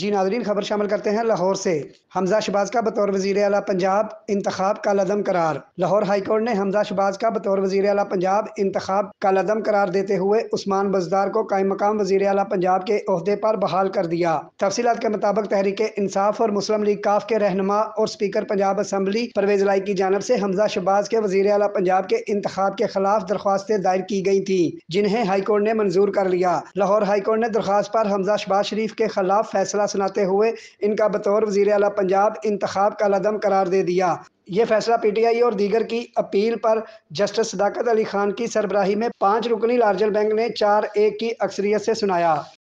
जी Nadreen खबर शामिल करते हैं लाहौर से हमजा शबाज का बतौर वजीर अला पंजाब इंतखब का लदम करार लाहौर हाईकोर्ट ने हमजा शबाज का बतौर वजीर अला पंजाब इंतखब का लदम करार देते हुए उस्मान बजदार को कायम मकाम वजीर अला पंजाब के अहदे पर बहाल कर दिया तफसीत के मुताबिक तहरीक इंसाफ और मुस्लिम लीग काफ के रहनमा और स्पीकर पंजाब असम्बली परवेज लाई की जानब ऐसी हमजा शबाज के वजीर अला पंजाब के इंतखा के खिलाफ दरख्वास्तें दायर की गयी थी जिन्हें हाईकोर्ट ने मंजूर कर लिया लाहौर हाईकोर्ट ने दरख्वास्त पर हमजा शबाज शरीफ के खिलाफ फैसला सुनाते हुए इनका बतौर वजीर अला पंजाब इंतखब का लदम करार दे दिया ये फैसला पी टी आई और दीगर की अपील पर जस्टिस सदाकत अली खान की सरबराही में पाँच रुकनी लार्जर बैंक ने चार एक की अक्सरियत से सुनाया